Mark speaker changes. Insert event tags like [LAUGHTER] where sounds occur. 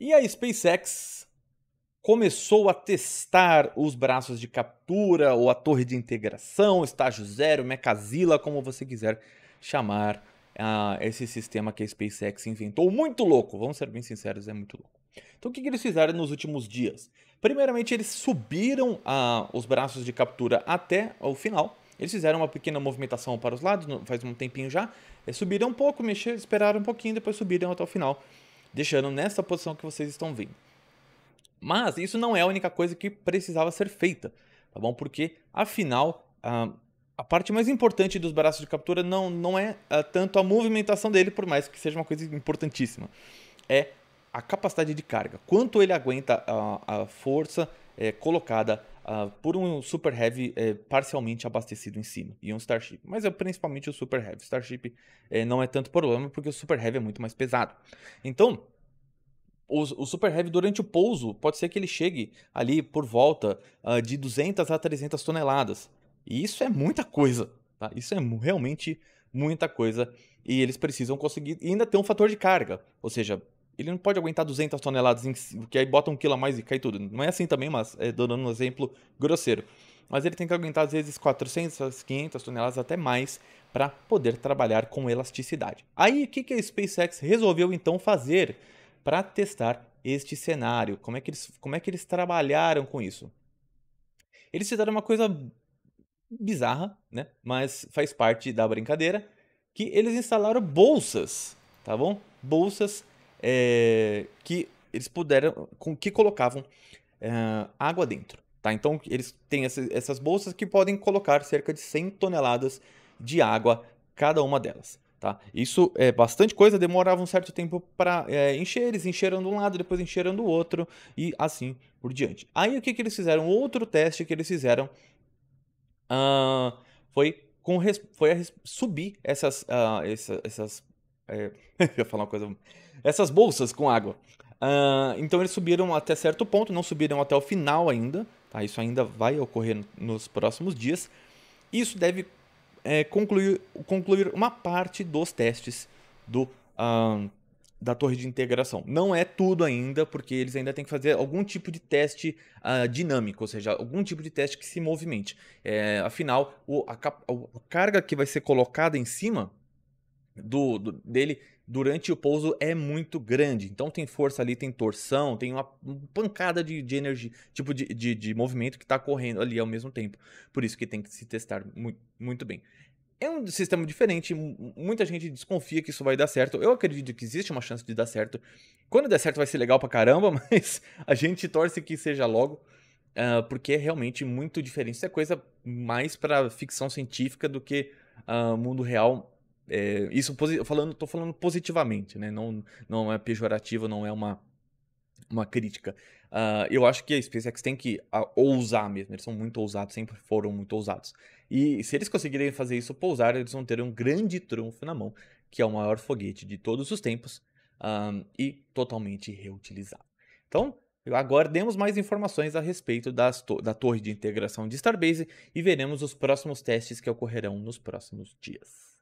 Speaker 1: E a SpaceX começou a testar os braços de captura ou a torre de integração, estágio zero, mecazilla, como você quiser chamar uh, esse sistema que a SpaceX inventou. Muito louco, vamos ser bem sinceros, é muito louco. Então, o que, que eles fizeram nos últimos dias? Primeiramente, eles subiram uh, os braços de captura até o final. Eles fizeram uma pequena movimentação para os lados, faz um tempinho já. É, subiram um pouco, mexeram, esperaram um pouquinho, depois subiram até o final deixando nessa posição que vocês estão vendo. Mas isso não é a única coisa que precisava ser feita, tá bom? Porque, afinal, a, a parte mais importante dos braços de captura não, não é a, ah, tanto a movimentação dele, por mais que seja uma coisa importantíssima. É a capacidade de carga, quanto ele aguenta a, a força é, colocada ah, por um Super Heavy é, parcialmente abastecido em cima e um Starship. Mas é principalmente o Super Heavy. Starship é, não é tanto problema porque o Super Heavy é muito mais pesado. Então, o, o, Super Heavy durante o pouso pode ser que ele chegue ali por volta uh, de 200 a 300 toneladas. E isso é muita coisa, tá? Isso é realmente muita coisa. E eles precisam conseguir. E ainda tem um fator de carga. Ou seja, ele não pode aguentar 200 toneladas, em, que aí bota um quilo a mais e cai tudo. Não é assim também, mas é dando um exemplo grosseiro. Mas ele tem que aguentar às vezes 400, 500 toneladas, até mais, para poder trabalhar com elasticidade. Aí o que, que a SpaceX resolveu então fazer para testar este cenário? Como é, que eles, como é que eles trabalharam com isso? Eles fizeram uma coisa bizarra, né? Mas faz parte da brincadeira, que eles instalaram bolsas, tá bom? Bolsas é, que eles puderam, com que colocavam é, água dentro. Tá? Então eles têm essa, essas bolsas que podem colocar cerca de 100 toneladas de água cada uma delas. Tá? Isso é bastante coisa, demorava um certo tempo para é, encher, eles encheram de um lado, depois encheram do outro e assim por diante. Aí o que, que eles fizeram? Outro teste que eles fizeram uh, foi, com, foi subir essas, uh, essa, essas é, [LAUGHS] ia falar uma coisa. Essas bolsas com água. Uh, então eles subiram até certo ponto, não subiram até o final ainda. Tá? Isso ainda vai ocorrer nos próximos dias. Isso deve é, concluir, concluir uma parte dos testes do, uh, da torre de integração. Não é tudo ainda, porque eles ainda têm que fazer algum tipo de teste uh, dinâmico, ou seja, algum tipo de teste que se movimente. É, afinal, o, a, a carga que vai ser colocada em cima do, do, dele durante o pouso é muito grande. Então tem força ali, tem torção, tem uma pancada de, de energia, tipo de, de, de movimento que está correndo ali ao mesmo tempo. Por isso que tem que se testar muito, muito bem. É um sistema diferente, muita gente desconfia que isso vai dar certo. Eu acredito que existe uma chance de dar certo. Quando der certo vai ser legal pra caramba, [LAUGHS] mas a gente torce que seja logo. Uh, porque é realmente muito diferente. Isso é coisa mais para ficção científica do que uh, mundo real é, isso falando, estou falando positivamente, né? Não, não é pejorativo, não é uma, uma crítica. Uh, eu acho que a SpaceX tem que ah, ousar mesmo. Eles são muito ousados, sempre foram muito ousados. E se eles conseguirem fazer isso pousar, eles vão ter um grande trunfo na mão, que é o maior foguete de todos os tempos um, ah, e totalmente reutilizável. Então, aguardemos mais informações a respeito to da torre de integração de Starbase e veremos os próximos testes que ocorrerão nos próximos dias.